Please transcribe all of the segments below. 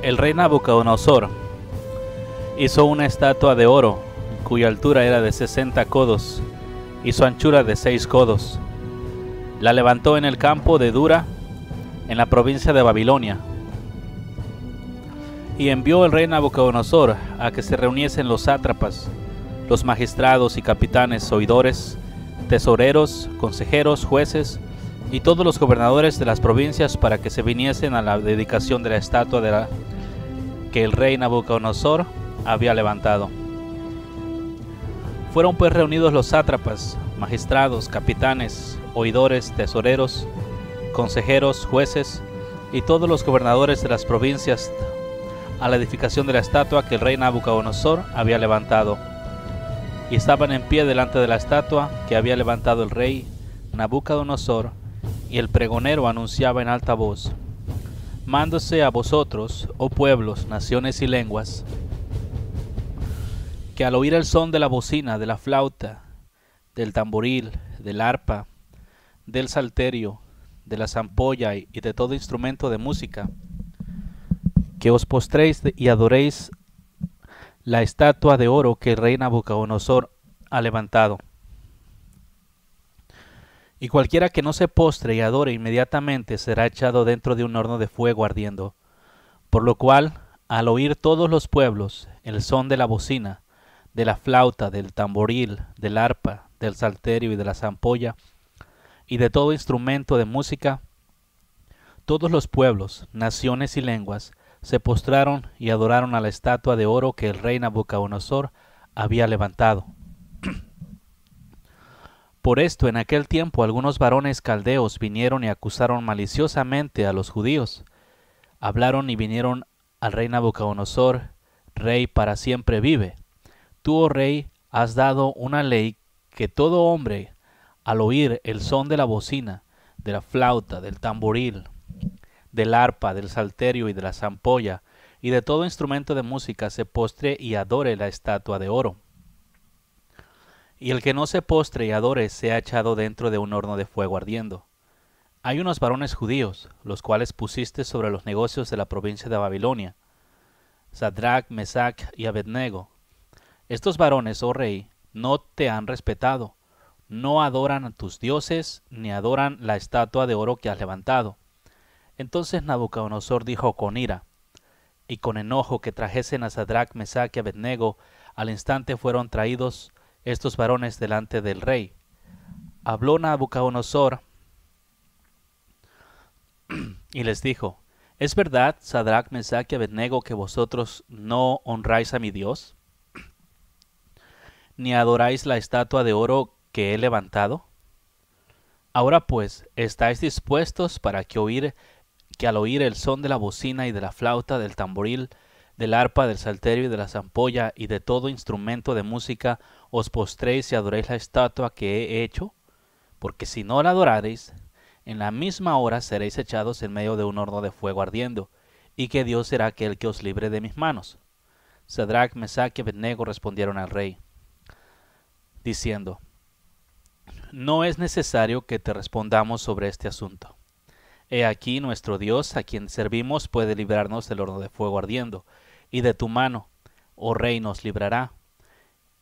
El rey Nabucodonosor hizo una estatua de oro cuya altura era de 60 codos y su anchura de 6 codos. La levantó en el campo de Dura, en la provincia de Babilonia, y envió el rey Nabucodonosor a que se reuniesen los sátrapas, los magistrados y capitanes, oidores, tesoreros, consejeros, jueces, y todos los gobernadores de las provincias para que se viniesen a la dedicación de la estatua de que el rey Nabucodonosor había levantado. Fueron pues reunidos los sátrapas, magistrados, capitanes, oidores, tesoreros, consejeros, jueces y todos los gobernadores de las provincias a la edificación de la estatua que el rey Nabucodonosor había levantado. Y estaban en pie delante de la estatua que había levantado el rey Nabucodonosor y el pregonero anunciaba en alta voz, Mándose a vosotros, oh pueblos, naciones y lenguas, que al oír el son de la bocina, de la flauta, del tamboril, del arpa, del salterio, de la zampolla y de todo instrumento de música, que os postréis y adoréis la estatua de oro que el rey Nabucodonosor ha levantado y cualquiera que no se postre y adore inmediatamente será echado dentro de un horno de fuego ardiendo. Por lo cual, al oír todos los pueblos el son de la bocina, de la flauta, del tamboril, del arpa, del salterio y de la zampolla, y de todo instrumento de música, todos los pueblos, naciones y lenguas se postraron y adoraron a la estatua de oro que el rey Nabucodonosor había levantado. Por esto en aquel tiempo algunos varones caldeos vinieron y acusaron maliciosamente a los judíos. Hablaron y vinieron al rey Nabucodonosor, rey para siempre vive. Tú, oh rey, has dado una ley que todo hombre, al oír el son de la bocina, de la flauta, del tamboril, del arpa, del salterio y de la zampolla, y de todo instrumento de música, se postre y adore la estatua de oro y el que no se postre y adore sea echado dentro de un horno de fuego ardiendo. Hay unos varones judíos, los cuales pusiste sobre los negocios de la provincia de Babilonia, Sadrach, Mesach y Abednego. Estos varones, oh rey, no te han respetado, no adoran a tus dioses, ni adoran la estatua de oro que has levantado. Entonces Nabucodonosor dijo con ira, y con enojo que trajesen a Sadrach, Mesach y Abednego, al instante fueron traídos estos varones delante del rey. Habló Nabucodonosor y les dijo, ¿Es verdad, Sadrach, Mesach y Abednego, que vosotros no honráis a mi Dios? ¿Ni adoráis la estatua de oro que he levantado? Ahora pues, ¿estáis dispuestos para que oír que al oír el son de la bocina y de la flauta, del tamboril, del arpa, del salterio y de la zampolla y de todo instrumento de música, os postréis y adoréis la estatua que he hecho? Porque si no la adorareis, en la misma hora seréis echados en medio de un horno de fuego ardiendo, y que Dios será aquel que os libre de mis manos. Sadrach, Mesach y Abednego respondieron al rey, diciendo, No es necesario que te respondamos sobre este asunto. He aquí nuestro Dios, a quien servimos, puede librarnos del horno de fuego ardiendo, y de tu mano, oh rey, nos librará.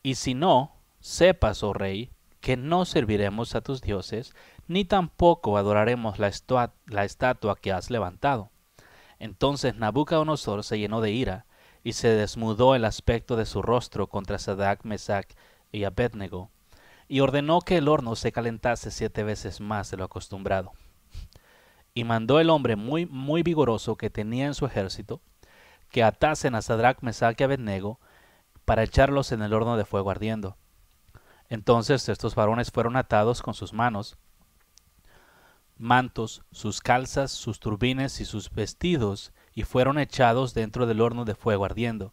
Y si no, sepas, oh rey, que no serviremos a tus dioses, ni tampoco adoraremos la, estatua que has levantado. Entonces Nabucodonosor se llenó de ira, y se desmudó el aspecto de su rostro contra Sadac, Mesac y Abednego, y ordenó que el horno se calentase siete veces más de lo acostumbrado. Y mandó el hombre muy, muy vigoroso que tenía en su ejército, que atasen a Sadrach, Mesach y Abednego para echarlos en el horno de fuego ardiendo. Entonces estos varones fueron atados con sus manos, mantos, sus calzas, sus turbines y sus vestidos, y fueron echados dentro del horno de fuego ardiendo.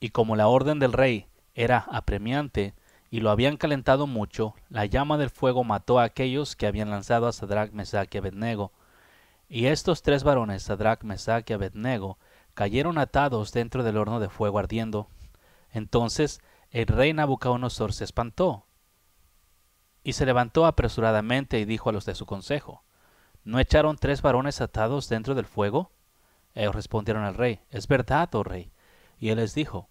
Y como la orden del rey era apremiante, y lo habían calentado mucho, la llama del fuego mató a aquellos que habían lanzado a Sadrach, Mesach y Abednego. Y estos tres varones, Sadrach, Mesach y Abednego, cayeron atados dentro del horno de fuego ardiendo. Entonces el rey Nabucodonosor se espantó y se levantó apresuradamente y dijo a los de su consejo, ¿No echaron tres varones atados dentro del fuego? Ellos respondieron al rey, Es verdad, oh rey. Y él les dijo,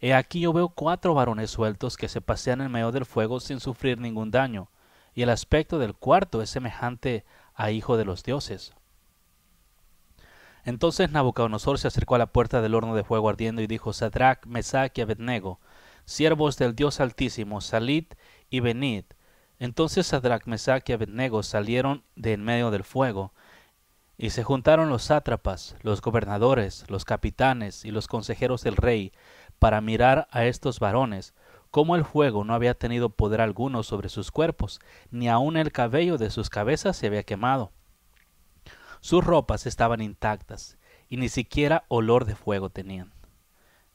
He aquí yo veo cuatro varones sueltos que se pasean en medio del fuego sin sufrir ningún daño, y el aspecto del cuarto es semejante a hijo de los dioses. Entonces Nabucodonosor se acercó a la puerta del horno de fuego ardiendo y dijo, Sadrach, Mesach y Abednego, siervos del Dios Altísimo, salid y venid. Entonces Sadrach, Mesach y Abednego salieron de en medio del fuego, y se juntaron los sátrapas, los gobernadores, los capitanes y los consejeros del rey, para mirar a estos varones, como el fuego no había tenido poder alguno sobre sus cuerpos, ni aun el cabello de sus cabezas se había quemado. Sus ropas estaban intactas y ni siquiera olor de fuego tenían.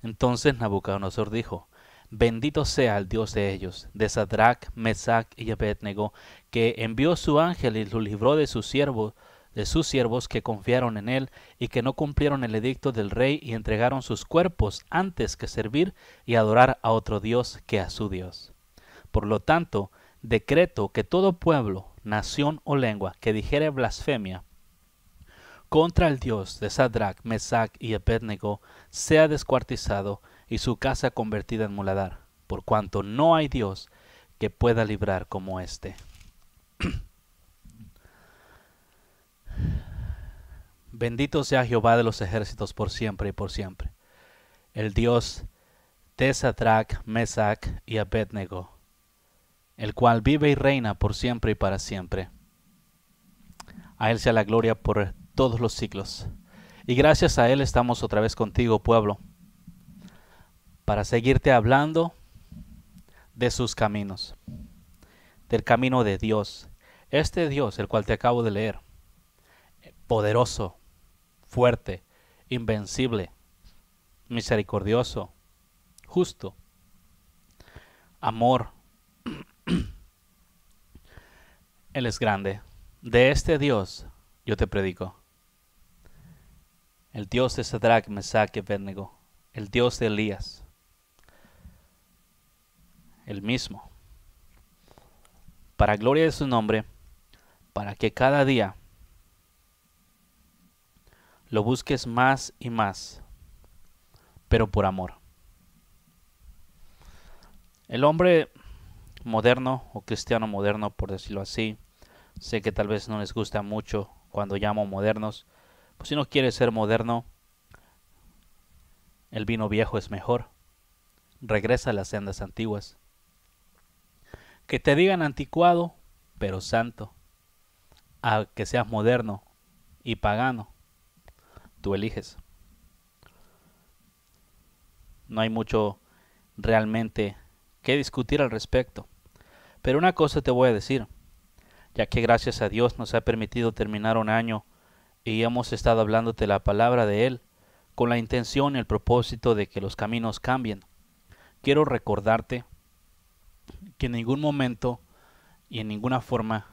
Entonces Nabucodonosor dijo, Bendito sea el Dios de ellos, de Sadrach, Mesach y Abednego, que envió su ángel y lo libró de sus siervos, de sus siervos que confiaron en él y que no cumplieron el edicto del rey y entregaron sus cuerpos antes que servir y adorar a otro Dios que a su Dios. Por lo tanto, decreto que todo pueblo, nación o lengua que dijere blasfemia contra el Dios de Sadrach, Mesach y Abednego sea descuartizado y su casa convertida en muladar, por cuanto no hay Dios que pueda librar como éste. Bendito sea Jehová de los ejércitos por siempre y por siempre, el Dios de Sadrach, Mesach y Abednego, el cual vive y reina por siempre y para siempre. A él sea la gloria por todos los siglos Y gracias a Él estamos otra vez contigo, pueblo, para seguirte hablando de sus caminos, del camino de Dios. Este Dios, el cual te acabo de leer, poderoso, fuerte, invencible, misericordioso, justo, amor. Él es grande. De este Dios yo te predico el Dios de Sadrach, Mesach y Abednego, el Dios de Elías, el mismo, para gloria de su nombre, para que cada día lo busques más y más, pero por amor. El hombre moderno o cristiano moderno, por decirlo así, sé que tal vez no les gusta mucho cuando llamo modernos, pues si no quieres ser moderno, el vino viejo es mejor. Regresa a las sendas antiguas. Que te digan anticuado, pero santo. A que seas moderno y pagano. Tú eliges. No hay mucho realmente que discutir al respecto. Pero una cosa te voy a decir, ya que gracias a Dios nos ha permitido terminar un año y hemos estado hablándote la palabra de Él con la intención y el propósito de que los caminos cambien. Quiero recordarte que en ningún momento y en ninguna forma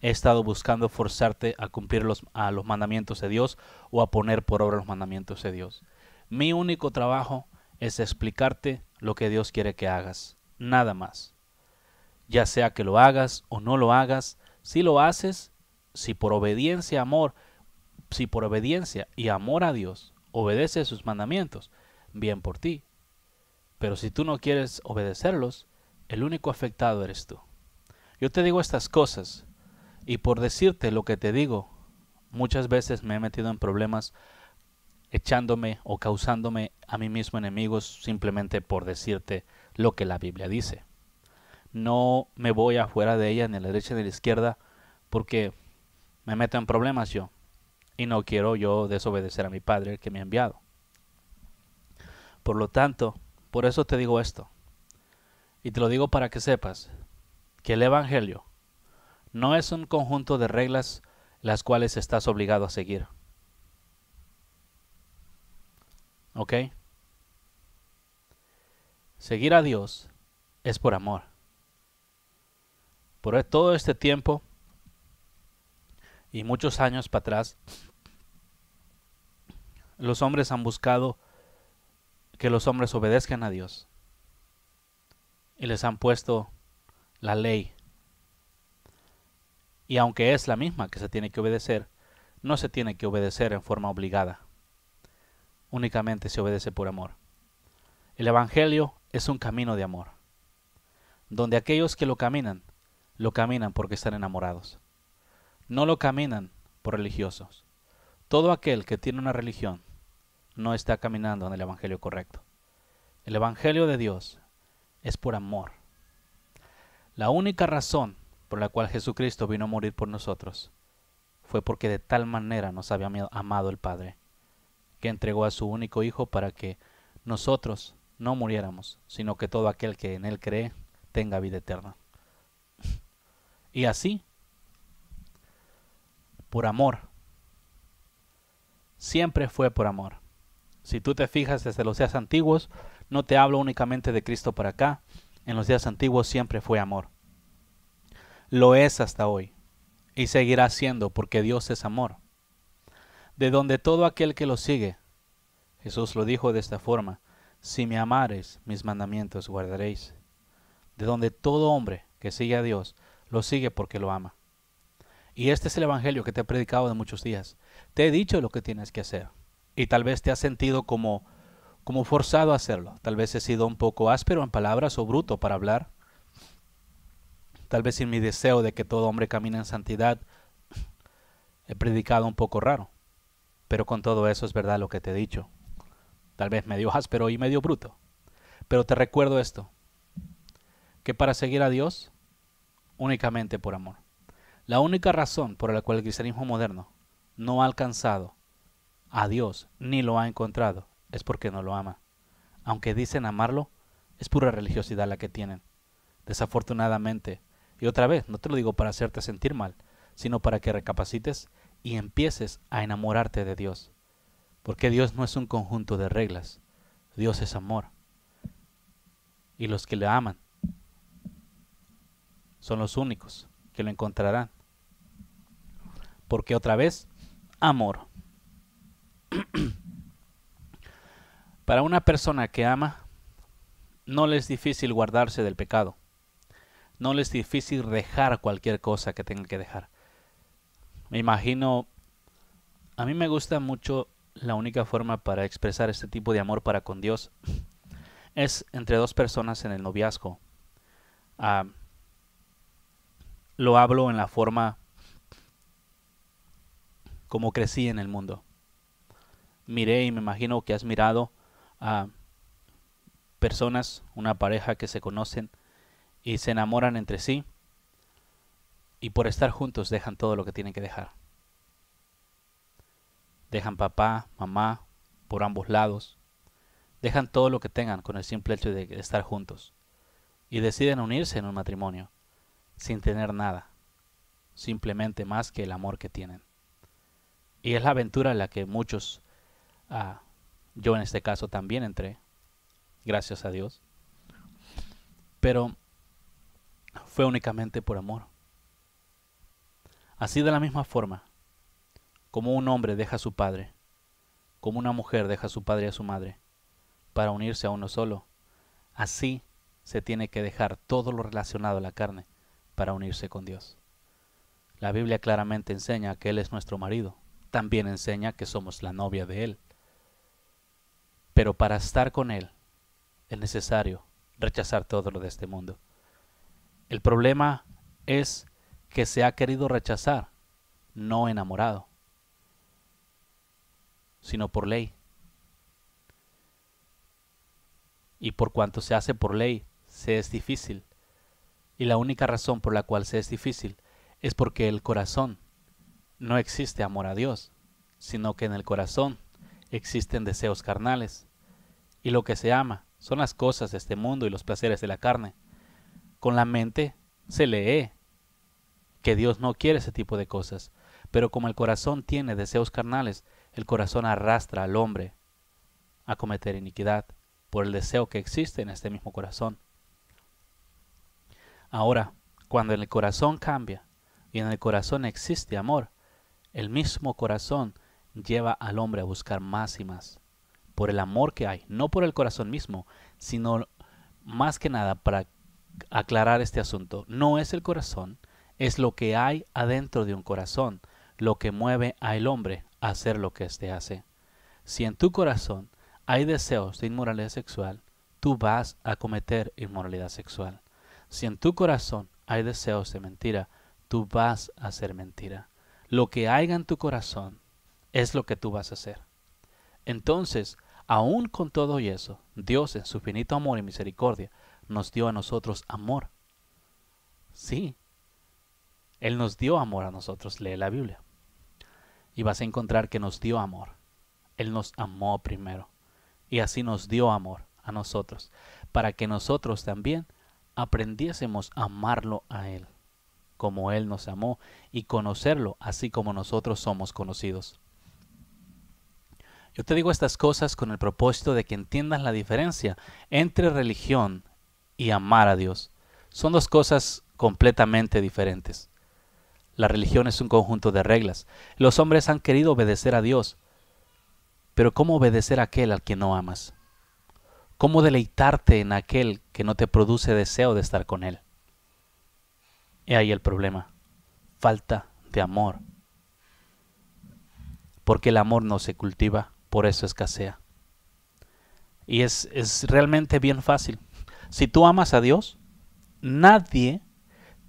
he estado buscando forzarte a cumplir los, a los mandamientos de Dios o a poner por obra los mandamientos de Dios. Mi único trabajo es explicarte lo que Dios quiere que hagas, nada más. Ya sea que lo hagas o no lo hagas, si lo haces, si por obediencia, amor, si por obediencia y amor a Dios obedece sus mandamientos, bien por ti. Pero si tú no quieres obedecerlos, el único afectado eres tú. Yo te digo estas cosas y por decirte lo que te digo, muchas veces me he metido en problemas echándome o causándome a mí mismo enemigos simplemente por decirte lo que la Biblia dice. No me voy afuera de ella, ni a la derecha ni a la izquierda, porque me meto en problemas yo. Y no quiero yo desobedecer a mi Padre, que me ha enviado. Por lo tanto, por eso te digo esto. Y te lo digo para que sepas que el Evangelio no es un conjunto de reglas las cuales estás obligado a seguir. ¿Ok? Seguir a Dios es por amor. Por e-, todo este tiempo y muchos años para atrás, los hombres han buscado que los hombres obedezcan a Dios y les han puesto la ley. Y aunque es la misma que se tiene que obedecer, no se tiene que obedecer en forma obligada. Únicamente se obedece por amor. El Evangelio es un camino de amor, donde aquellos que lo caminan, lo caminan porque están enamorados no lo caminan por religiosos. Todo aquel que tiene una religión no está caminando en el Evangelio correcto. El Evangelio de Dios es por amor. La única razón por la cual Jesucristo vino a morir por nosotros fue porque de tal manera nos había amado el Padre, que entregó a su único Hijo para que nosotros no muriéramos, sino que todo aquel que en Él cree tenga vida eterna. Y así por amor. Siempre fue por amor. Si tú te fijas desde los días antiguos, no te hablo únicamente de Cristo para acá, en los días antiguos siempre fue amor. Lo es hasta hoy y seguirá siendo porque Dios es amor. De donde todo aquel que lo sigue, Jesús lo dijo de esta forma, si me amares, mis mandamientos guardaréis. De donde todo hombre que sigue a Dios, lo sigue porque lo ama. Y este es el Evangelio que te he predicado de muchos días. Te he dicho lo que tienes que hacer. Y tal vez te has sentido como, como forzado a hacerlo. Tal vez he sido un poco áspero en palabras o bruto para hablar. Tal vez sin mi deseo de que todo hombre camine en santidad, he predicado un poco raro. Pero con todo eso es verdad lo que te he dicho. Tal vez medio áspero y medio bruto. Pero te recuerdo esto, que para seguir a Dios, únicamente por amor. La única razón por la cual el cristianismo moderno no ha alcanzado a Dios ni lo ha encontrado es porque no lo ama. Aunque dicen amarlo, es pura religiosidad la que tienen. Desafortunadamente, y otra vez, no te lo digo para hacerte sentir mal, sino para que recapacites y empieces a enamorarte de Dios. Porque Dios no es un conjunto de reglas, Dios es amor. Y los que le aman son los únicos que lo encontrarán porque otra vez, amor. Para una persona que ama, no le es difícil guardarse del pecado. No le es difícil dejar cualquier cosa que tenga que dejar. Me imagino, a mí me gusta mucho la única forma para expresar este tipo de amor para con Dios es entre dos personas en el noviazgo. Ah, lo hablo en la forma como crecí en el mundo. Miré y me imagino que has mirado a personas, una pareja que se conocen y se enamoran entre sí y por estar juntos dejan todo lo que tienen que dejar. Dejan papá, mamá, por ambos lados. Dejan todo lo que tengan con el simple hecho de estar juntos. Y deciden unirse en un matrimonio, sin tener nada, simplemente más que el amor que tienen. Y es la aventura en la que muchos, ah, yo en este caso también entré, gracias a Dios. Pero fue únicamente por amor. Así de la misma forma, como un hombre deja a su padre, como una mujer deja a su padre y a su madre, para unirse a uno solo, así se tiene que dejar todo lo relacionado a la carne para unirse con Dios. La Biblia claramente enseña que Él es nuestro marido, también enseña que somos la novia de Él. Pero para estar con Él es necesario rechazar todo lo de este mundo. El problema es que se ha querido rechazar, no enamorado, sino por ley. Y por cuanto se hace por ley, se es difícil. Y la única razón por la cual se es difícil es porque el corazón no existe amor a Dios, sino que en el corazón existen deseos carnales. Y lo que se ama son las cosas de este mundo y los placeres de la carne. Con la mente se lee que Dios no quiere ese tipo de cosas, pero como el corazón tiene deseos carnales, el corazón arrastra al hombre a cometer iniquidad por el deseo que existe en este mismo corazón. Ahora, cuando en el corazón cambia y en el corazón existe amor, el mismo corazón lleva al hombre a buscar más y más, por el amor que hay, no por el corazón mismo, sino más que nada para aclarar este asunto. No es el corazón, es lo que hay adentro de un corazón, lo que mueve al hombre a hacer lo que éste hace. Si en tu corazón hay deseos de inmoralidad sexual, tú vas a cometer inmoralidad sexual. Si en tu corazón hay deseos de mentira, tú vas a hacer mentira lo que haya en tu corazón es lo que tú vas a hacer. Entonces, aún con todo y eso, Dios en su finito amor y misericordia nos dio a nosotros amor. Sí, Él nos dio amor a nosotros, lee la Biblia. Y vas a encontrar que nos dio amor. Él nos amó primero. Y así nos dio amor a nosotros, para que nosotros también aprendiésemos a amarlo a Él como Él nos amó, y conocerlo así como nosotros somos conocidos. Yo te digo estas cosas con el propósito de que entiendas la diferencia entre religión y amar a Dios. Son dos cosas completamente diferentes. La religión es un conjunto de reglas. Los hombres han querido obedecer a Dios, pero ¿cómo obedecer a aquel al que no amas? ¿Cómo deleitarte en aquel que no te produce deseo de estar con él? He ahí el problema. Falta de amor. Porque el amor no se cultiva, por eso escasea. Y es, realmente bien fácil. Si tú amas a Dios, nadie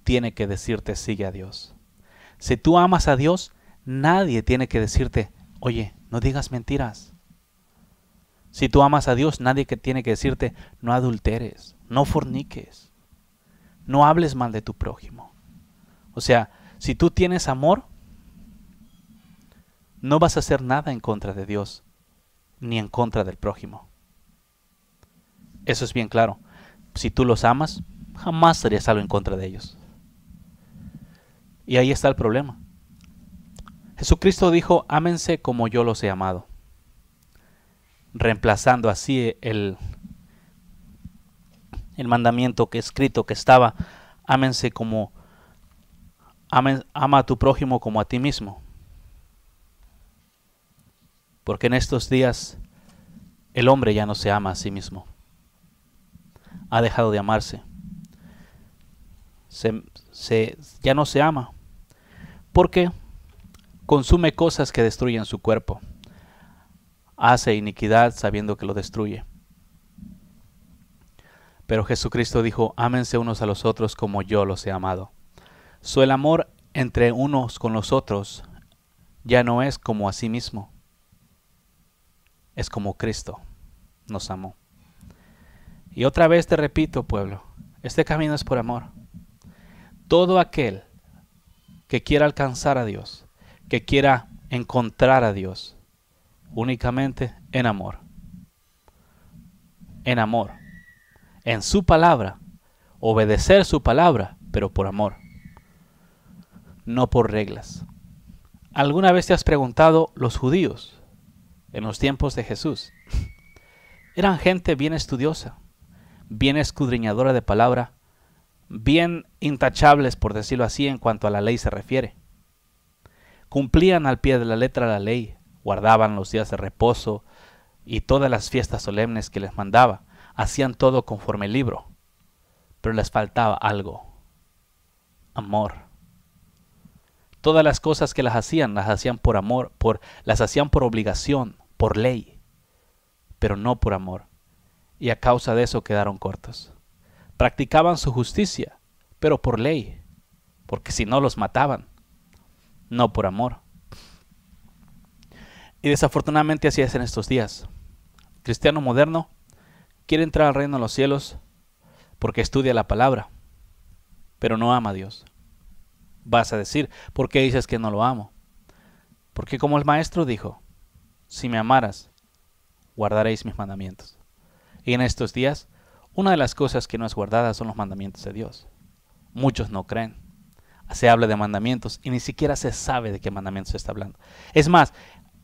tiene que decirte sigue a Dios. Si tú amas a Dios, nadie tiene que decirte, oye, no digas mentiras. Si tú amas a Dios, nadie que tiene que decirte, no adulteres, no forniques, no hables mal de tu prójimo. O sea, si tú tienes amor, no vas a hacer nada en contra de Dios, ni en contra del prójimo. Eso es bien claro. Si tú los amas, jamás harías algo en contra de ellos. Y ahí está el problema. Jesucristo dijo, ámense como yo los he amado, reemplazando así el, el mandamiento que escrito que estaba, ámense como ama, a tu prójimo como a ti mismo. Porque en estos días el hombre ya no se ama a sí mismo. Ha dejado de amarse. ya no se ama. Porque consume cosas que destruyen su cuerpo. Hace iniquidad sabiendo que lo destruye. Pero Jesucristo dijo, ámense unos a los otros como yo los he amado el amor entre unos con los otros ya no es como a sí mismo, es como Cristo nos amó. Y otra vez te repito, pueblo, este camino es por amor. Todo aquel que quiera alcanzar a Dios, que quiera encontrar a Dios, únicamente en amor. En amor. En su palabra. Obedecer su palabra, pero por amor no por reglas. ¿Alguna vez te has preguntado los judíos en los tiempos de Jesús? Eran gente bien estudiosa, bien escudriñadora de palabra, bien intachables, por decirlo así, en cuanto a la ley se refiere. Cumplían al pie de la letra la ley, guardaban los días de reposo y todas las fiestas solemnes que les mandaba, hacían todo conforme el libro, pero les faltaba algo, amor. Todas las cosas que las hacían, las hacían por amor, por, las hacían por obligación, por ley, pero no por amor. Y a causa de eso quedaron cortos. Practicaban su justicia, pero por ley, porque si no los mataban, no por amor. Y desafortunadamente así es en estos días. cristiano moderno quiere entrar al reino de los cielos porque estudia la palabra, pero no ama a Dios vas a decir, ¿por qué dices que no lo amo? Porque como el maestro dijo, si me amaras, guardaréis mis mandamientos. Y en estos días, una de las cosas que no es guardada son los mandamientos de Dios. Muchos no creen. Se habla de mandamientos y ni siquiera se sabe de qué mandamientos se está hablando. Es más,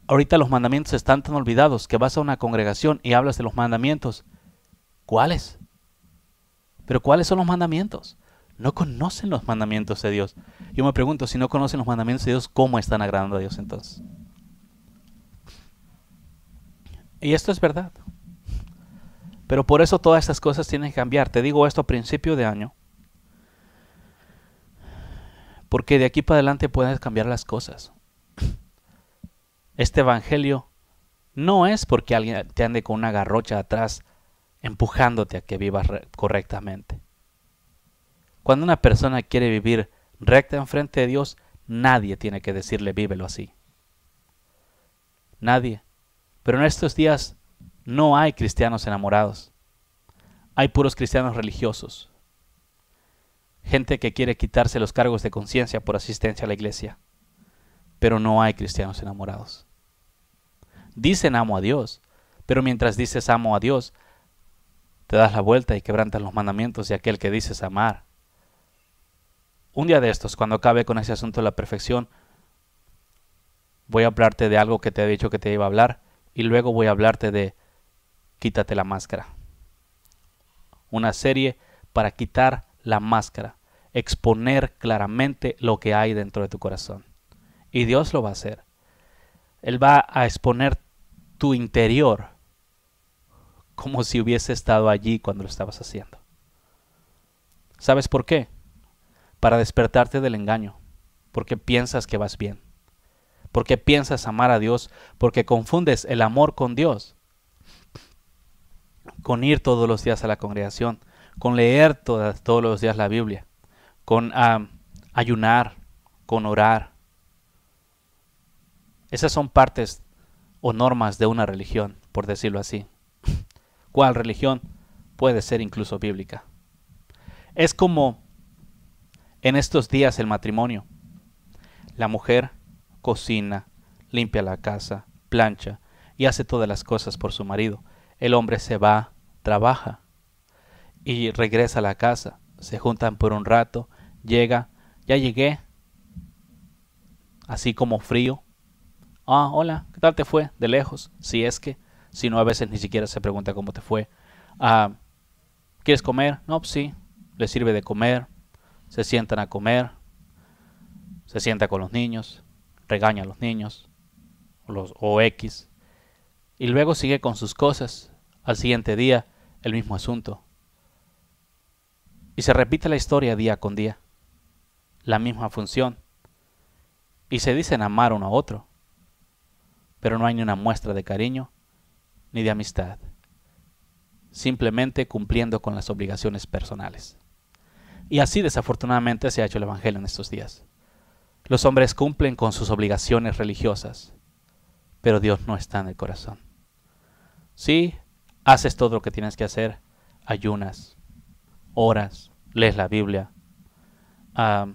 ahorita los mandamientos están tan olvidados que vas a una congregación y hablas de los mandamientos. ¿Cuáles? Pero ¿cuáles son los mandamientos? no conocen los mandamientos de Dios. Yo me pregunto, si no conocen los mandamientos de Dios, ¿cómo están agradando a Dios entonces? Y esto es verdad. Pero por eso todas estas cosas tienen que cambiar. Te digo esto a principio de año. Porque de aquí para adelante puedes cambiar las cosas. Este evangelio no es porque alguien te ande con una garrocha atrás empujándote a que vivas correctamente. Cuando una persona quiere vivir recta enfrente de Dios, nadie tiene que decirle vívelo así. Nadie. Pero en estos días no hay cristianos enamorados. Hay puros cristianos religiosos. Gente que quiere quitarse los cargos de conciencia por asistencia a la iglesia. Pero no hay cristianos enamorados. Dicen amo a Dios, pero mientras dices amo a Dios, te das la vuelta y quebrantas los mandamientos de aquel que dices amar un día de estos, cuando acabe con ese asunto de la perfección, voy a hablarte de algo que te he dicho que te iba a hablar y luego voy a hablarte de Quítate la máscara. Una serie para quitar la máscara, exponer claramente lo que hay dentro de tu corazón. Y Dios lo va a hacer. Él va a exponer tu interior como si hubiese estado allí cuando lo estabas haciendo. ¿Sabes por qué? para despertarte del engaño, porque piensas que vas bien, porque piensas amar a Dios, porque confundes el amor con Dios, con ir todos los días a la congregación, con leer todos los días la Biblia, con ayunar, con orar. Esas son partes o normas de una religión, por decirlo así. ¿Cuál religión? Puede ser incluso bíblica. Es como en estos días el matrimonio. La mujer cocina, limpia la casa, plancha y hace todas las cosas por su marido. El hombre se va, trabaja y regresa a la casa. Se juntan por un rato, llega, ya llegué, así como frío. Ah, hola, ¿qué tal te fue? De lejos, si es que, si no a veces ni siquiera se pregunta cómo te fue. Ah, ¿Quieres comer? No, pues sí, le sirve de comer, se sientan a comer, se sienta con los niños, regaña a los niños, los, o X, y luego sigue con sus cosas. Al siguiente día, el mismo asunto. Y se repite la historia día con día, la misma función. Y se dicen amar uno a otro, pero no hay ni una muestra de cariño ni de amistad, simplemente cumpliendo con las obligaciones personales. Y así desafortunadamente se ha hecho el Evangelio en estos días. Los hombres cumplen con sus obligaciones religiosas, pero Dios no está en el corazón. Sí, haces todo lo que tienes que hacer, ayunas, oras, lees la Biblia, ah,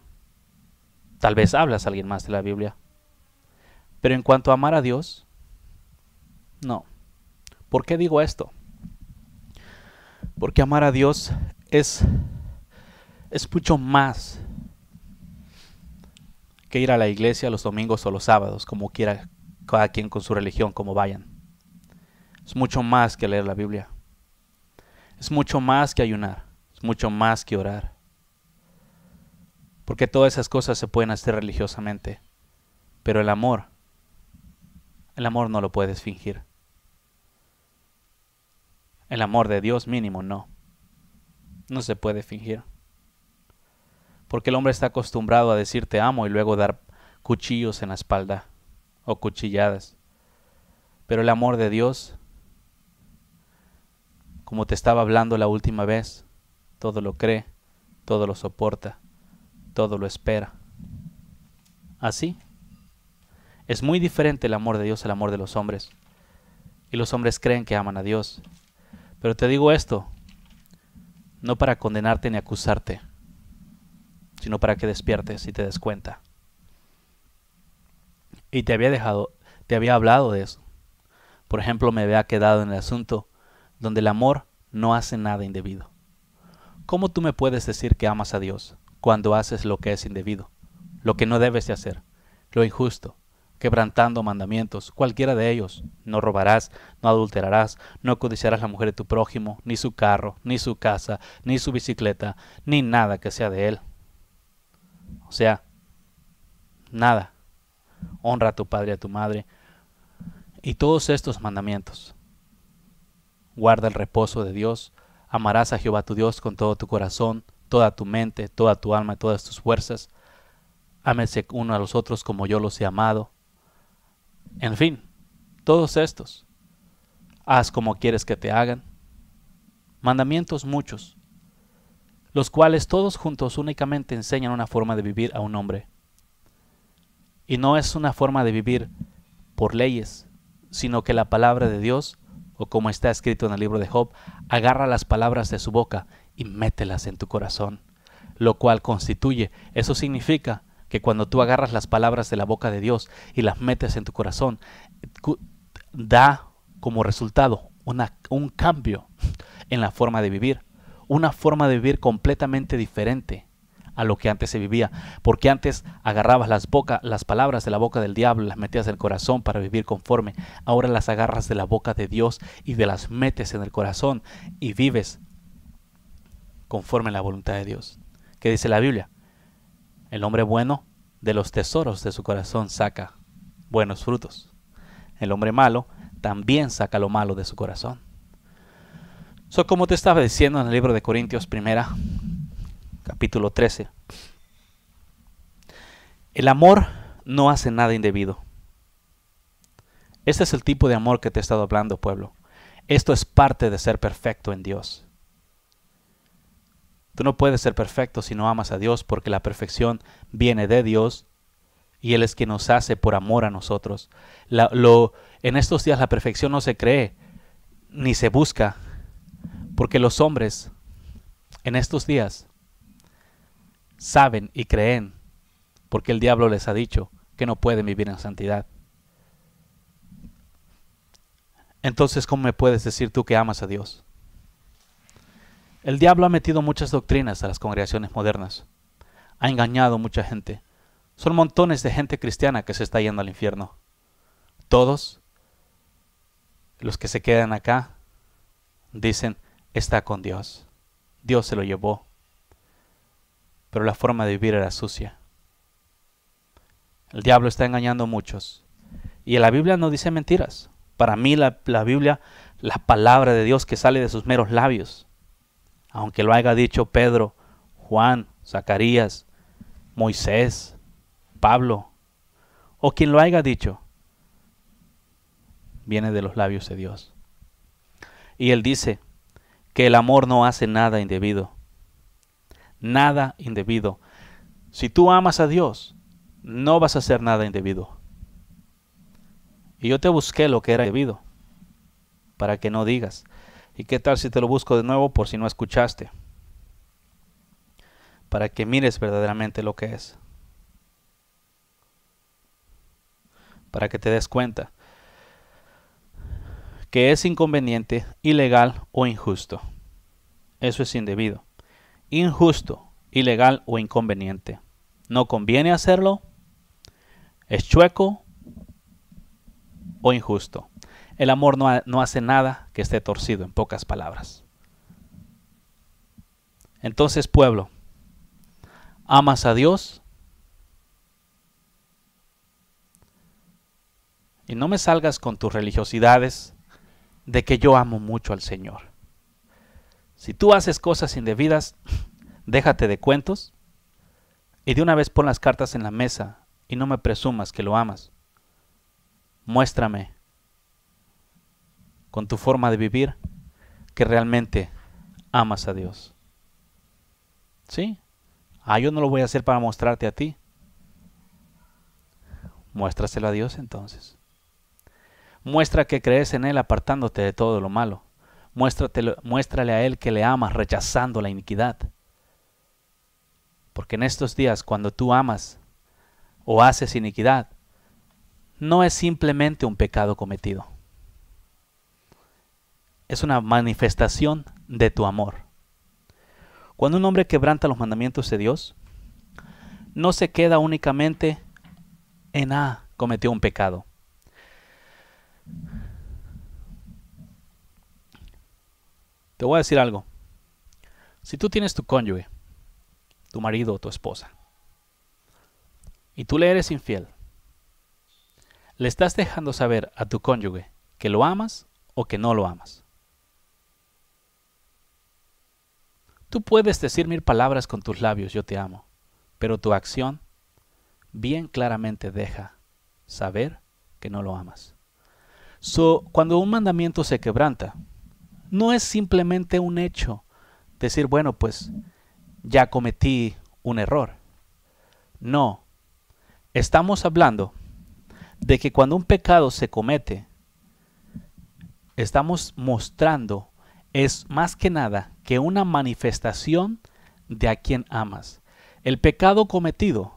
tal vez hablas a alguien más de la Biblia, pero en cuanto a amar a Dios, no. ¿Por qué digo esto? Porque amar a Dios es es mucho más que ir a la iglesia los domingos o los sábados, como quiera cada quien con su religión, como vayan. Es mucho más que leer la Biblia. Es mucho más que ayunar. Es mucho más que orar. Porque todas esas cosas se pueden hacer religiosamente. Pero el amor, el amor no lo puedes fingir. El amor de Dios mínimo no. No se puede fingir porque el hombre está acostumbrado a decir te amo y luego dar cuchillos en la espalda o cuchilladas. Pero el amor de Dios, como te estaba hablando la última vez, todo lo cree, todo lo soporta, todo lo espera. Así. Es muy diferente el amor de Dios al amor de los hombres. Y los hombres creen que aman a Dios. Pero te digo esto, no para condenarte ni acusarte sino para que despiertes y te des cuenta. Y te había dejado, te había hablado de eso. Por ejemplo, me había quedado en el asunto donde el amor no hace nada indebido. ¿Cómo tú me puedes decir que amas a Dios cuando haces lo que es indebido, lo que no debes de hacer, lo injusto, quebrantando mandamientos, cualquiera de ellos. No robarás, no adulterarás, no codiciarás la mujer de tu prójimo, ni su carro, ni su casa, ni su bicicleta, ni nada que sea de él. O sea, nada. Honra a tu padre y a tu madre. Y todos estos mandamientos. Guarda el reposo de Dios. Amarás a Jehová tu Dios con todo tu corazón, toda tu mente, toda tu alma, y todas tus fuerzas. Ámese uno a los otros como yo los he amado. En fin, todos estos. Haz como quieres que te hagan. Mandamientos muchos, los cuales todos juntos únicamente enseñan una forma de vivir a un hombre. Y no es una forma de vivir por leyes, sino que la palabra de Dios, o como está escrito en el libro de Job, agarra las palabras de su boca y mételas en tu corazón, lo cual constituye, eso significa que cuando tú agarras las palabras de la boca de Dios y las metes en tu corazón, da como resultado un cambio en la forma de vivir una forma de vivir completamente diferente a lo que antes se vivía, porque antes agarrabas las las palabras de la boca del diablo, las metías en el corazón para vivir conforme, ahora las agarras de la boca de Dios y de las metes en el corazón y vives conforme a la voluntad de Dios. ¿Qué dice la Biblia? El hombre bueno de los tesoros de su corazón saca buenos frutos. El hombre malo también saca lo malo de su corazón. So, como te estaba diciendo en el libro de Corintios primera, capítulo 13, el amor no hace nada indebido. Este es el tipo de amor que te he estado hablando, pueblo. Esto es parte de ser perfecto en Dios. Tú no puedes ser perfecto si no amas a Dios porque la perfección viene de Dios y Él es quien nos hace por amor a nosotros. lo, en estos días la perfección no se cree ni se busca, porque los hombres en estos días saben y creen, porque el diablo les ha dicho que no pueden vivir en santidad. Entonces, ¿cómo me puedes decir tú que amas a Dios? El diablo ha metido muchas doctrinas a las congregaciones modernas. Ha engañado a mucha gente. Son montones de gente cristiana que se está yendo al infierno. Todos los que se quedan acá dicen, está con Dios. Dios se lo llevó. Pero la forma de vivir era sucia. El diablo está engañando a muchos. Y la Biblia no dice mentiras. Para mí la, la Biblia, la palabra de Dios que sale de sus meros labios, aunque lo haya dicho Pedro, Juan, Zacarías, Moisés, Pablo, o quien lo haya dicho, viene de los labios de Dios. Y él dice, que el amor no hace nada indebido. Nada indebido. Si tú amas a Dios, no vas a hacer nada indebido. Y yo te busqué lo que era indebido, para que no digas. ¿Y qué tal si te lo busco de nuevo por si no escuchaste? Para que mires verdaderamente lo que es. Para que te des cuenta que es inconveniente, ilegal o injusto. Eso es indebido. Injusto, ilegal o inconveniente. No conviene hacerlo, es chueco o injusto. El amor no, no hace nada que esté torcido, en pocas palabras. Entonces, pueblo, ¿amas a Dios? Y no me salgas con tus religiosidades de que yo amo mucho al Señor. Si tú haces cosas indebidas, déjate de cuentos y de una vez pon las cartas en la mesa y no me presumas que lo amas. Muéstrame con tu forma de vivir que realmente amas a Dios. ¿Sí? Ah, yo no lo voy a hacer para mostrarte a ti. Muéstraselo a Dios entonces. Muestra que crees en Él apartándote de todo lo malo. muéstrale a Él que le amas rechazando la iniquidad. Porque en estos días, cuando tú amas o haces iniquidad, no es simplemente un pecado cometido. Es una manifestación de tu amor. Cuando un hombre quebranta los mandamientos de Dios, no se queda únicamente en, ha ah, cometió un pecado. Te voy a decir algo. Si tú tienes tu cónyuge, tu marido o tu esposa, y tú le eres infiel, le estás dejando saber a tu cónyuge que lo amas o que no lo amas. Tú puedes decir mil palabras con tus labios, yo te amo, pero tu acción bien claramente deja saber que no lo amas cuando un mandamiento se quebranta, no es simplemente un hecho decir, bueno, pues ya cometí un error. No, estamos hablando de que cuando un pecado se comete, estamos mostrando es más que nada que una manifestación de a quien amas. El pecado cometido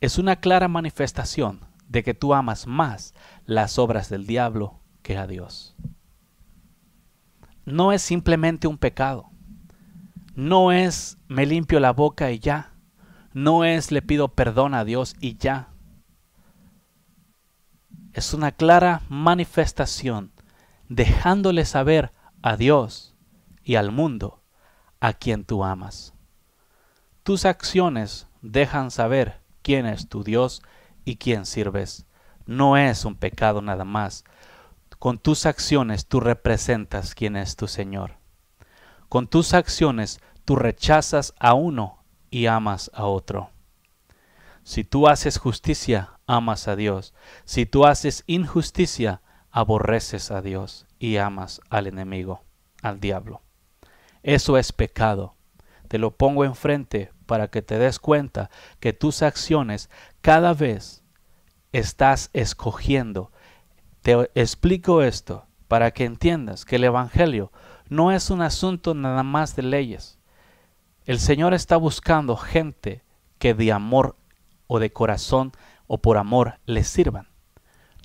es una clara manifestación de que tú amas más las obras del diablo que a Dios. No es simplemente un pecado. No es me limpio la boca y ya. No es le pido perdón a Dios y ya. Es una clara manifestación dejándole saber a Dios y al mundo a quien tú amas. Tus acciones dejan saber quién es tu Dios y quién sirves. No es un pecado nada más. Con tus acciones tú representas quién es tu Señor. Con tus acciones tú rechazas a uno y amas a otro. Si tú haces justicia, amas a Dios. Si tú haces injusticia, aborreces a Dios y amas al enemigo, al diablo. Eso es pecado te lo pongo enfrente para que te des cuenta que tus acciones cada vez estás escogiendo. Te explico esto para que entiendas que el Evangelio no es un asunto nada más de leyes. El Señor está buscando gente que de amor o de corazón o por amor le sirvan.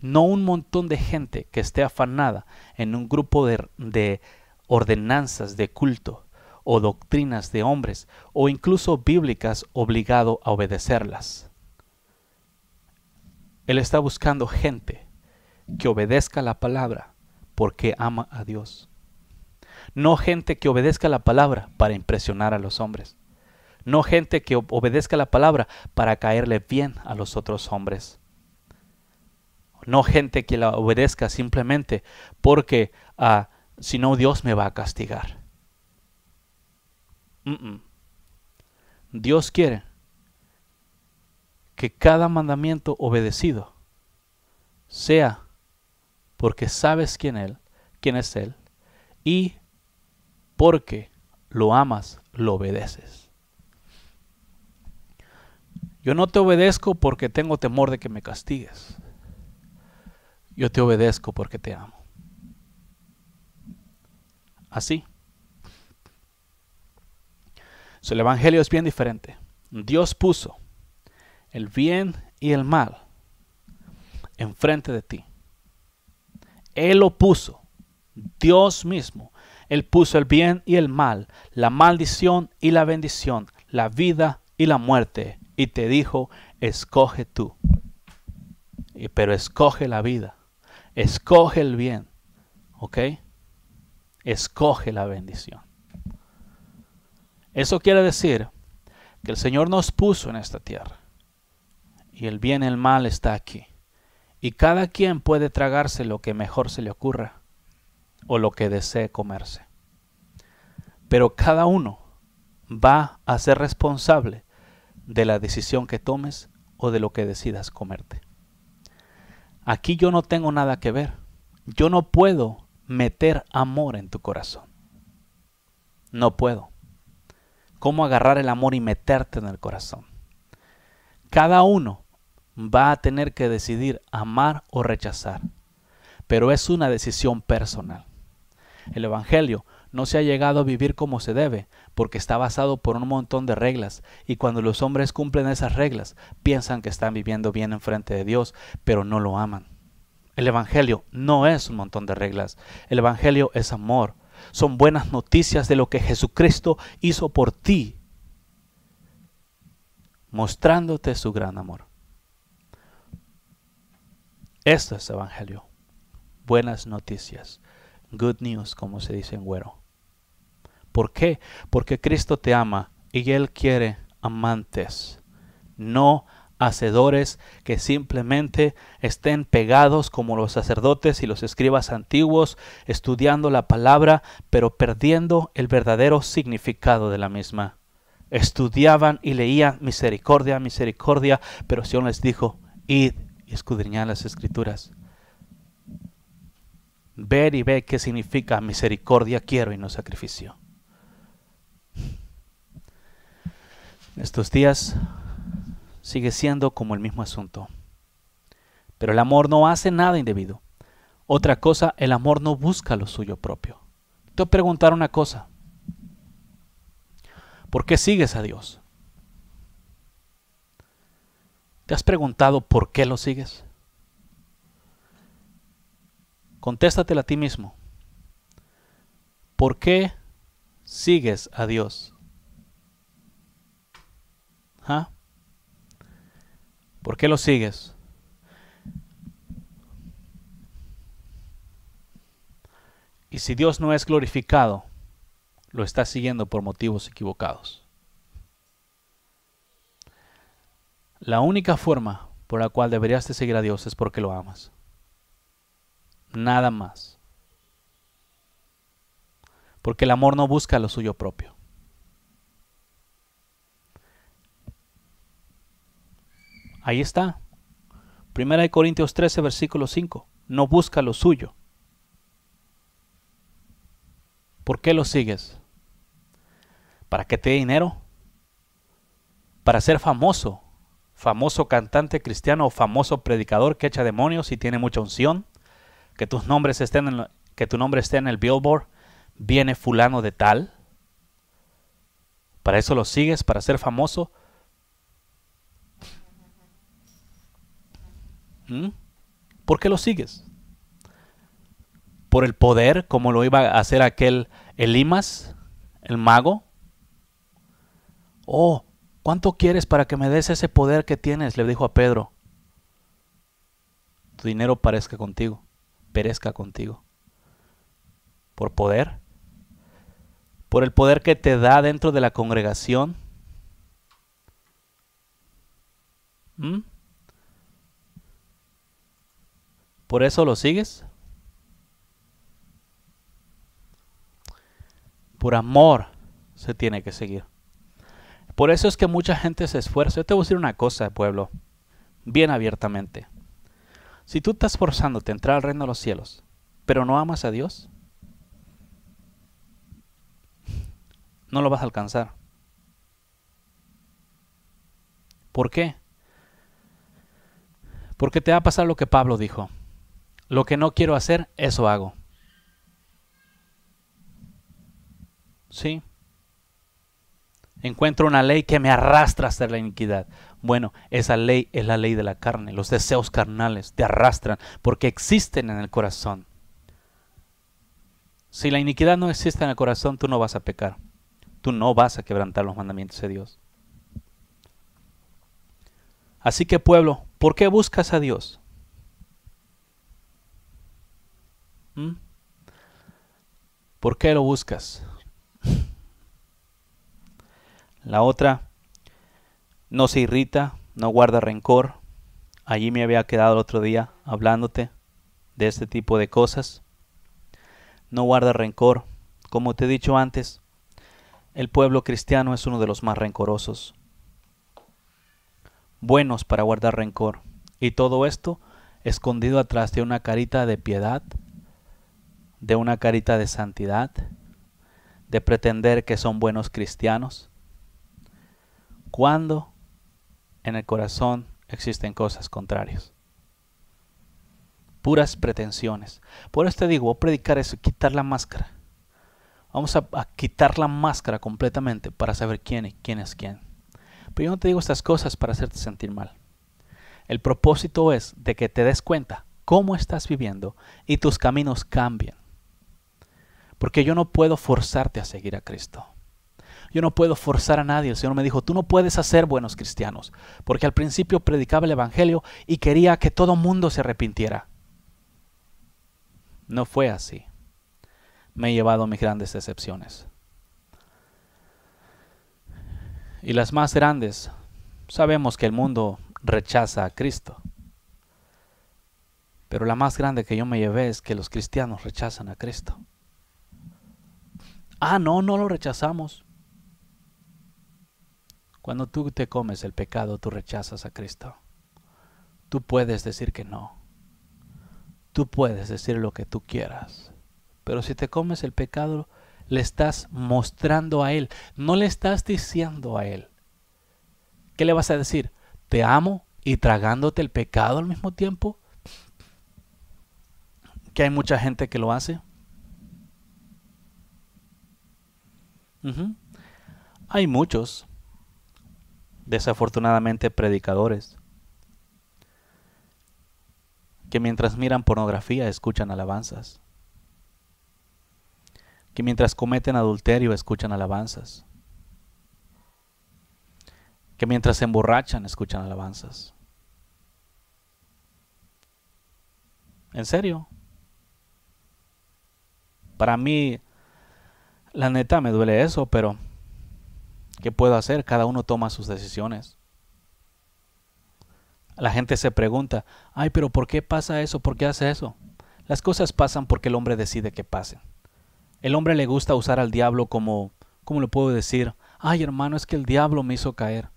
No un montón de gente que esté afanada en un grupo de, de ordenanzas de culto o doctrinas de hombres o incluso bíblicas obligado a obedecerlas. Él está buscando gente que obedezca la palabra porque ama a Dios. No gente que obedezca la palabra para impresionar a los hombres. No gente que obedezca la palabra para caerle bien a los otros hombres. No gente que la obedezca simplemente porque ah, si no Dios me va a castigar. Dios quiere que cada mandamiento obedecido sea porque sabes quién él, quién es él y porque lo amas, lo obedeces. Yo no te obedezco porque tengo temor de que me castigues. Yo te obedezco porque te amo. Así el Evangelio es bien diferente. Dios puso el bien y el mal enfrente de ti. Él lo puso. Dios mismo. Él puso el bien y el mal, la maldición y la bendición, la vida y la muerte. Y te dijo, escoge tú. pero escoge la vida. Escoge el bien. ¿Ok? Escoge la bendición. Eso quiere decir que el Señor nos puso en esta tierra. Y el bien y el mal está aquí. Y cada quien puede tragarse lo que mejor se le ocurra o lo que desee comerse. Pero cada uno va a ser responsable de la decisión que tomes o de lo que decidas comerte. Aquí yo no tengo nada que ver. Yo no puedo meter amor en tu corazón. No puedo cómo agarrar el amor y meterte en el corazón. Cada uno va a tener que decidir amar o rechazar, pero es una decisión personal. El Evangelio no se ha llegado a vivir como se debe, porque está basado por un montón de reglas, y cuando los hombres cumplen esas reglas, piensan que están viviendo bien enfrente de Dios, pero no lo aman. El Evangelio no es un montón de reglas, el Evangelio es amor, son buenas noticias de lo que Jesucristo hizo por ti, mostrándote su gran amor. Esto es Evangelio. Buenas noticias. Good news, como se dice en güero. ¿Por qué? Porque Cristo te ama y Él quiere amantes, no amantes hacedores que simplemente estén pegados como los sacerdotes y los escribas antiguos, estudiando la palabra, pero perdiendo el verdadero significado de la misma. Estudiaban y leían misericordia, misericordia, pero Sion les dijo, id y escudriñad las escrituras. Ver y ve qué significa misericordia quiero y no sacrificio. Estos días sigue siendo como el mismo asunto. Pero el amor no hace nada indebido. Otra cosa, el amor no busca lo suyo propio. Te voy a preguntar una cosa. ¿Por qué sigues a Dios? ¿Te has preguntado por qué lo sigues? Contéstatela a ti mismo. ¿Por qué sigues a Dios? ¿Ah? ¿Por qué lo sigues? Y si Dios no es glorificado, lo estás siguiendo por motivos equivocados. La única forma por la cual deberías de seguir a Dios es porque lo amas. Nada más. Porque el amor no busca lo suyo propio. Ahí está. Primera de Corintios 13, versículo 5. No busca lo suyo. ¿Por qué lo sigues? ¿Para que te dé dinero? ¿Para ser famoso? ¿Famoso cantante cristiano o famoso predicador que echa demonios y tiene mucha unción? ¿Que, tus nombres estén en que tu nombre esté en el billboard? ¿Viene fulano de tal? ¿Para eso lo sigues? ¿Para ser famoso? ¿Mm? ¿Por qué lo sigues? ¿Por el poder, como lo iba a hacer aquel Elimas, el mago? Oh, ¿cuánto quieres para que me des ese poder que tienes? Le dijo a Pedro. Tu dinero parezca contigo, perezca contigo. ¿Por poder? ¿Por el poder que te da dentro de la congregación? ¿Mm? ¿Por eso lo sigues? Por amor se tiene que seguir. Por eso es que mucha gente se esfuerza. Yo te voy a decir una cosa, pueblo, bien abiertamente. Si tú estás forzándote a entrar al reino de los cielos, pero no amas a Dios, no lo vas a alcanzar. ¿Por qué? Porque te va a pasar lo que Pablo dijo. Lo que no quiero hacer, eso hago. Sí. Encuentro una ley que me arrastra hacer la iniquidad. Bueno, esa ley es la ley de la carne. Los deseos carnales te arrastran porque existen en el corazón. Si la iniquidad no existe en el corazón, tú no vas a pecar. Tú no vas a quebrantar los mandamientos de Dios. Así que pueblo, ¿por qué buscas a Dios? ¿Mm? ¿Por qué lo buscas? La otra, no se irrita, no guarda rencor. Allí me había quedado el otro día hablándote de este tipo de cosas. No guarda rencor. Como te he dicho antes, el pueblo cristiano es uno de los más rencorosos. Buenos para guardar rencor. Y todo esto escondido atrás de una carita de piedad de una carita de santidad, de pretender que son buenos cristianos, cuando en el corazón existen cosas contrarias. Puras pretensiones. Por eso te digo, voy a predicar eso, quitar la máscara. Vamos a, quitar la máscara completamente para saber quién es quién es quién. Pero yo no te digo estas cosas para hacerte sentir mal. El propósito es de que te des cuenta cómo estás viviendo y tus caminos cambien. Porque yo no puedo forzarte a seguir a Cristo. Yo no puedo forzar a nadie. El Señor me dijo, tú no puedes hacer buenos cristianos. Porque al principio predicaba el Evangelio y quería que todo mundo se arrepintiera. No fue así. Me he llevado mis grandes decepciones. Y las más grandes, sabemos que el mundo rechaza a Cristo. Pero la más grande que yo me llevé es que los cristianos rechazan a Cristo. Ah, no, no lo rechazamos. Cuando tú te comes el pecado, tú rechazas a Cristo. Tú puedes decir que no. Tú puedes decir lo que tú quieras. Pero si te comes el pecado, le estás mostrando a Él. No le estás diciendo a Él. ¿Qué le vas a decir? Te amo y tragándote el pecado al mismo tiempo. Que hay mucha gente que lo hace. Hay muchos, desafortunadamente, predicadores que mientras miran pornografía escuchan alabanzas, que mientras cometen adulterio escuchan alabanzas, que mientras se emborrachan escuchan alabanzas. ¿En serio? Para mí, la neta me duele eso, pero ¿qué puedo hacer? Cada uno toma sus decisiones. La gente se pregunta, ay, pero ¿por qué pasa eso? ¿Por qué hace eso? Las cosas pasan porque el hombre decide que pasen. El hombre le gusta usar al diablo como, ¿cómo lo puedo decir? Ay, hermano, es que el diablo me hizo caer.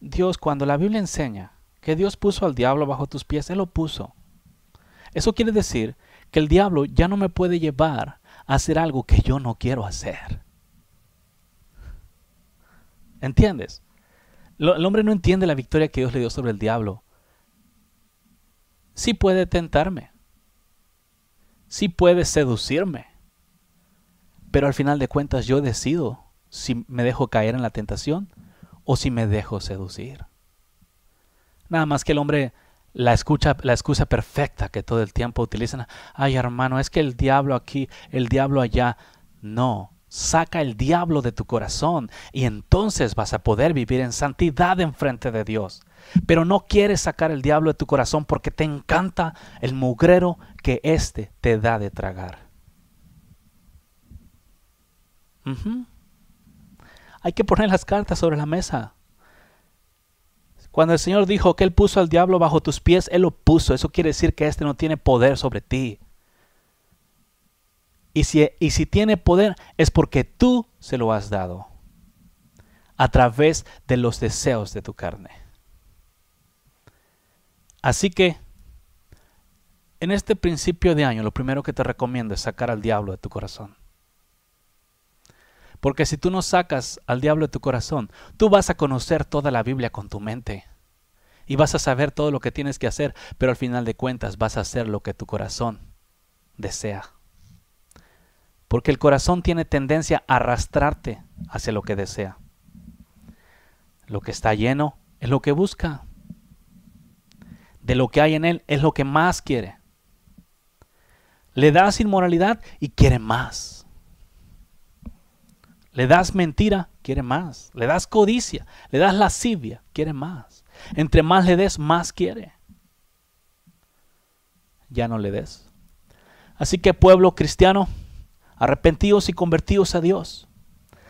Dios, cuando la Biblia enseña que Dios puso al diablo bajo tus pies, Él lo puso. Eso quiere decir que el diablo ya no me puede llevar hacer algo que yo no quiero hacer. ¿Entiendes? el hombre no entiende la victoria que Dios le dio sobre el diablo. Sí puede tentarme. Sí puede seducirme. Pero al final de cuentas yo decido si me dejo caer en la tentación o si me dejo seducir. Nada más que el hombre la, escucha, la excusa perfecta que todo el tiempo utilizan. Ay, hermano, es que el diablo aquí, el diablo allá. No, saca el diablo de tu corazón y entonces vas a poder vivir en santidad en frente de Dios. Pero no quieres sacar el diablo de tu corazón porque te encanta el mugrero que éste te da de tragar. Hay que poner las cartas sobre la mesa. Cuando el Señor dijo que Él puso al diablo bajo tus pies, Él lo puso. Eso quiere decir que éste no tiene poder sobre ti. Y si, y si tiene poder es porque tú se lo has dado a través de los deseos de tu carne. Así que, en este principio de año, lo primero que te recomiendo es sacar al diablo de tu corazón. Porque si tú no sacas al diablo de tu corazón, tú vas a conocer toda la Biblia con tu mente. Y vas a saber todo lo que tienes que hacer, pero al final de cuentas vas a hacer lo que tu corazón desea. Porque el corazón tiene tendencia a arrastrarte hacia lo que desea. Lo que está lleno es lo que busca. De lo que hay en él es lo que más quiere. Le das inmoralidad y quiere más le das mentira, quiere más. Le das codicia, le das lascivia, quiere más. Entre más le des, más quiere. Ya no le des. Así que pueblo cristiano, arrepentidos y convertidos a Dios.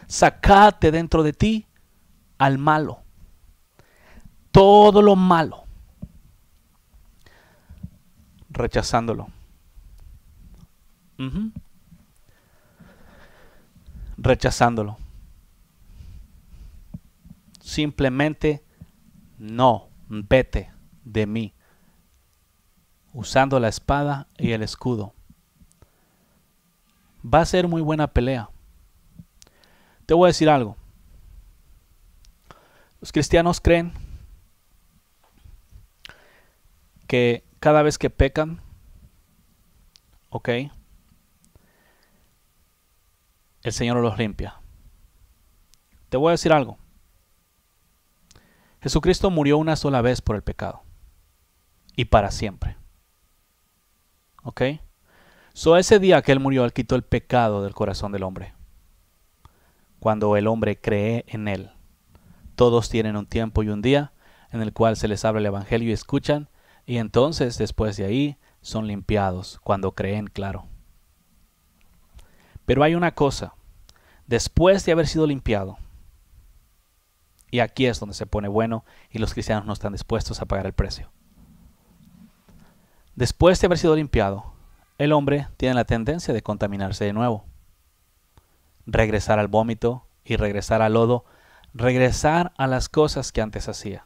Sacate dentro de ti al malo. Todo lo malo. Rechazándolo rechazándolo. Simplemente no, vete de mí, usando la espada y el escudo. Va a ser muy buena pelea. Te voy a decir algo. Los cristianos creen que cada vez que pecan, ¿ok? el Señor los limpia. Te voy a decir algo. Jesucristo murió una sola vez por el pecado. Y para siempre. ¿Ok? So ese día que Él murió, Él quitó el pecado del corazón del hombre. Cuando el hombre cree en Él. Todos tienen un tiempo y un día en el cual se les habla el Evangelio y escuchan. Y entonces, después de ahí, son limpiados cuando creen, claro. Pero hay una cosa después de haber sido limpiado. Y aquí es donde se pone bueno y los cristianos no están dispuestos a pagar el precio. Después de haber sido limpiado, el hombre tiene la tendencia de contaminarse de nuevo. Regresar al vómito y regresar al lodo, regresar a las cosas que antes hacía.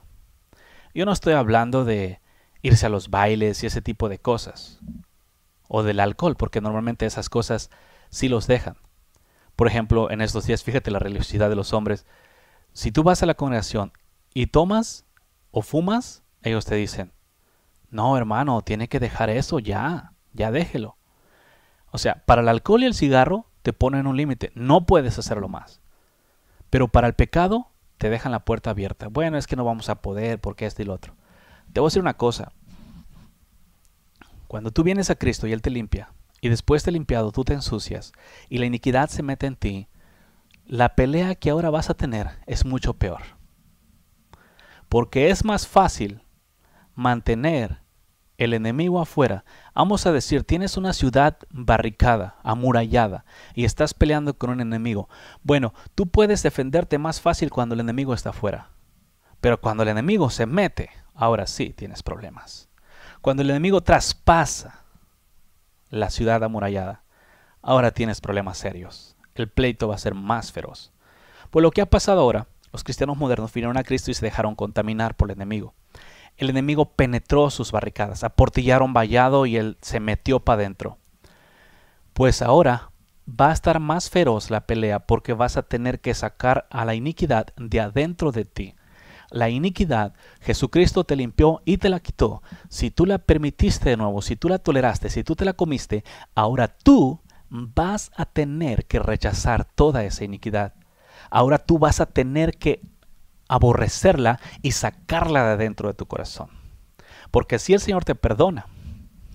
Yo no estoy hablando de irse a los bailes y ese tipo de cosas, o del alcohol, porque normalmente esas cosas sí los dejan. Por ejemplo, en estos días, fíjate la religiosidad de los hombres. Si tú vas a la congregación y tomas o fumas, ellos te dicen, no, hermano, tiene que dejar eso ya, ya déjelo. O sea, para el alcohol y el cigarro te ponen un límite, no puedes hacerlo más. Pero para el pecado te dejan la puerta abierta. Bueno, es que no vamos a poder porque este y lo otro. Te voy a decir una cosa. Cuando tú vienes a Cristo y Él te limpia, y después de limpiado tú te ensucias y la iniquidad se mete en ti, la pelea que ahora vas a tener es mucho peor. Porque es más fácil mantener el enemigo afuera. Vamos a decir, tienes una ciudad barricada, amurallada, y estás peleando con un enemigo. Bueno, tú puedes defenderte más fácil cuando el enemigo está afuera. Pero cuando el enemigo se mete, ahora sí tienes problemas. Cuando el enemigo traspasa la ciudad amurallada. Ahora tienes problemas serios. El pleito va a ser más feroz. Por lo que ha pasado ahora, los cristianos modernos vinieron a Cristo y se dejaron contaminar por el enemigo. El enemigo penetró sus barricadas, aportillaron vallado y él se metió para adentro. Pues ahora va a estar más feroz la pelea porque vas a tener que sacar a la iniquidad de adentro de ti la iniquidad, Jesucristo te limpió y te la quitó. Si tú la permitiste de nuevo, si tú la toleraste, si tú te la comiste, ahora tú vas a tener que rechazar toda esa iniquidad. Ahora tú vas a tener que aborrecerla y sacarla de dentro de tu corazón. Porque si el Señor te perdona,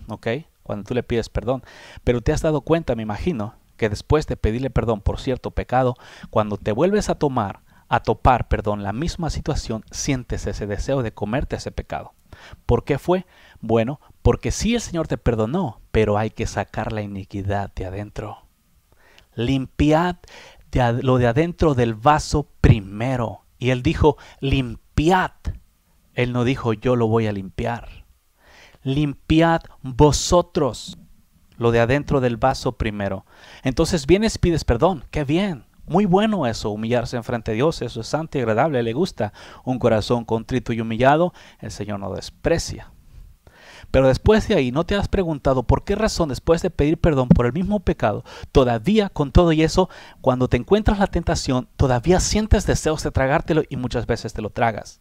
¿ok? Cuando tú le pides perdón, pero te has dado cuenta, me imagino, que después de pedirle perdón por cierto pecado, cuando te vuelves a tomar a topar, perdón, la misma situación, sientes ese deseo de comerte ese pecado. ¿Por qué fue? Bueno, porque sí el Señor te perdonó, pero hay que sacar la iniquidad de adentro. Limpiad lo de adentro del vaso primero. Y él dijo, limpiad. Él no dijo, yo lo voy a limpiar. Limpiad vosotros lo de adentro del vaso primero. Entonces vienes, pides perdón. Qué bien. Muy bueno eso, humillarse en frente a Dios, eso es santo y agradable, le gusta. Un corazón contrito y humillado, el Señor no desprecia. Pero después de ahí, ¿no te has preguntado por qué razón después de pedir perdón por el mismo pecado, todavía con todo y eso, cuando te encuentras la tentación, todavía sientes deseos de tragártelo y muchas veces te lo tragas?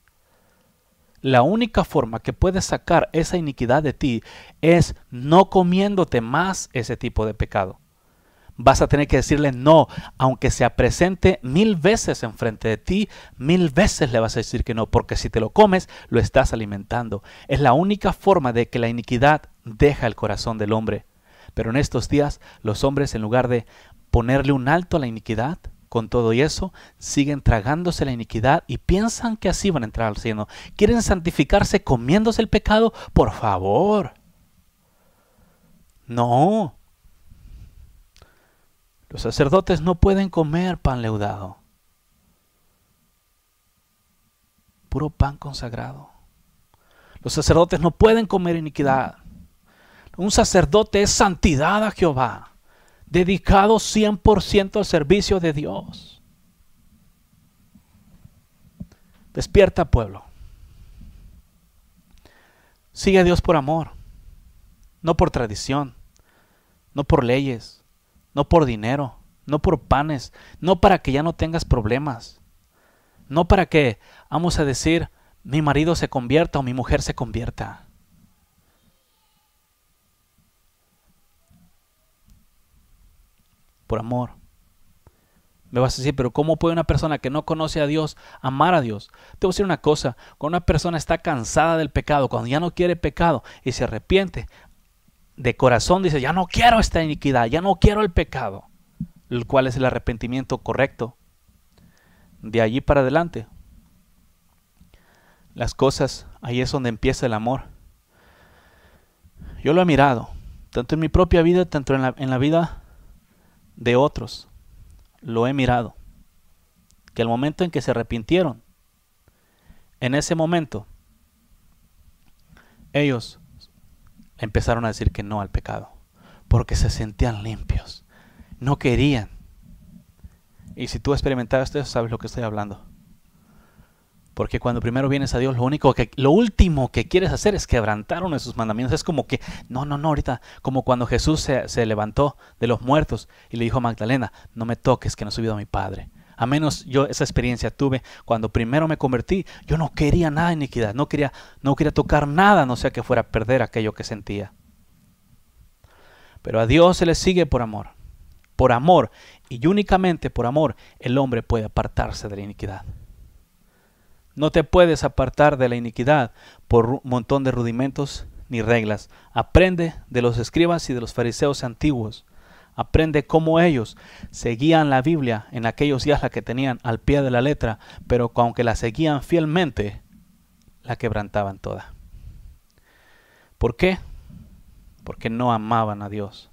La única forma que puedes sacar esa iniquidad de ti es no comiéndote más ese tipo de pecado vas a tener que decirle no, aunque se presente mil veces enfrente de ti, mil veces le vas a decir que no, porque si te lo comes, lo estás alimentando. Es la única forma de que la iniquidad deja el corazón del hombre. Pero en estos días, los hombres, en lugar de ponerle un alto a la iniquidad, con todo y eso, siguen tragándose la iniquidad y piensan que así van a entrar al cielo. ¿Quieren santificarse comiéndose el pecado? Por favor. No, los sacerdotes no pueden comer pan leudado. Puro pan consagrado. Los sacerdotes no pueden comer iniquidad. Un sacerdote es santidad a Jehová, dedicado 100% al servicio de Dios. Despierta pueblo. Sigue a Dios por amor, no por tradición, no por leyes, no por dinero, no por panes, no para que ya no tengas problemas, no para que, vamos a decir, mi marido se convierta o mi mujer se convierta. Por amor. Me vas a decir, pero ¿cómo puede una persona que no conoce a Dios amar a Dios? Te voy a decir una cosa, cuando una persona está cansada del pecado, cuando ya no quiere pecado y se arrepiente, de corazón dice, ya no quiero esta iniquidad, ya no quiero el pecado, el cual es el arrepentimiento correcto. De allí para adelante, las cosas, ahí es donde empieza el amor. Yo lo he mirado, tanto en mi propia vida, tanto en la, en la vida de otros. Lo he mirado. Que el momento en que se arrepintieron, en ese momento, ellos empezaron a decir que no al pecado, porque se sentían limpios, no querían. Y si tú experimentado esto, sabes lo que estoy hablando. Porque cuando primero vienes a Dios, lo único que, lo último que quieres hacer es quebrantar uno de sus mandamientos. Es como que, no, no, no, ahorita, como cuando Jesús se, se levantó de los muertos y le dijo a Magdalena, no me toques que no he subido a mi Padre. A menos yo esa experiencia tuve cuando primero me convertí. Yo no quería nada de iniquidad, no quería, no quería tocar nada, no sea que fuera a perder aquello que sentía. Pero a Dios se le sigue por amor. Por amor y únicamente por amor el hombre puede apartarse de la iniquidad. No te puedes apartar de la iniquidad por un montón de rudimentos ni reglas. Aprende de los escribas y de los fariseos antiguos Aprende cómo ellos seguían la Biblia en aquellos días la que tenían al pie de la letra, pero aunque la seguían fielmente, la quebrantaban toda. ¿Por qué? Porque no amaban a Dios.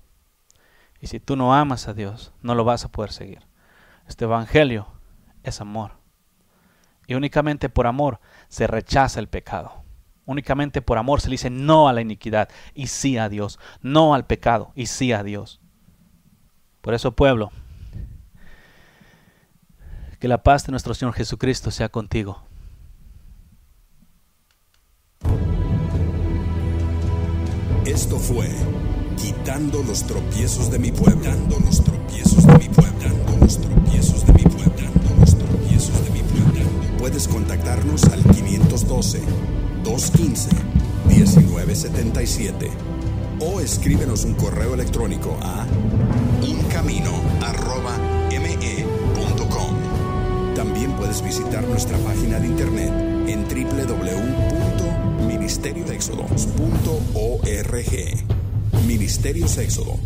Y si tú no amas a Dios, no lo vas a poder seguir. Este Evangelio es amor. Y únicamente por amor se rechaza el pecado. Únicamente por amor se le dice no a la iniquidad y sí a Dios. No al pecado y sí a Dios. Por eso, pueblo, que la paz de nuestro Señor Jesucristo sea contigo. Esto fue quitando los tropiezos de mi pueblo, dando los tropiezos de mi pueblo, dando los tropiezos de mi los tropiezos de mi pueblo. Puedes contactarnos al 512 215 1977 o escríbenos un correo electrónico a uncamino.me.com. También puedes visitar nuestra página de internet en www.ministeriodexodos.org. Ministerios Éxodo.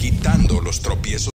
Quitando los tropiezos.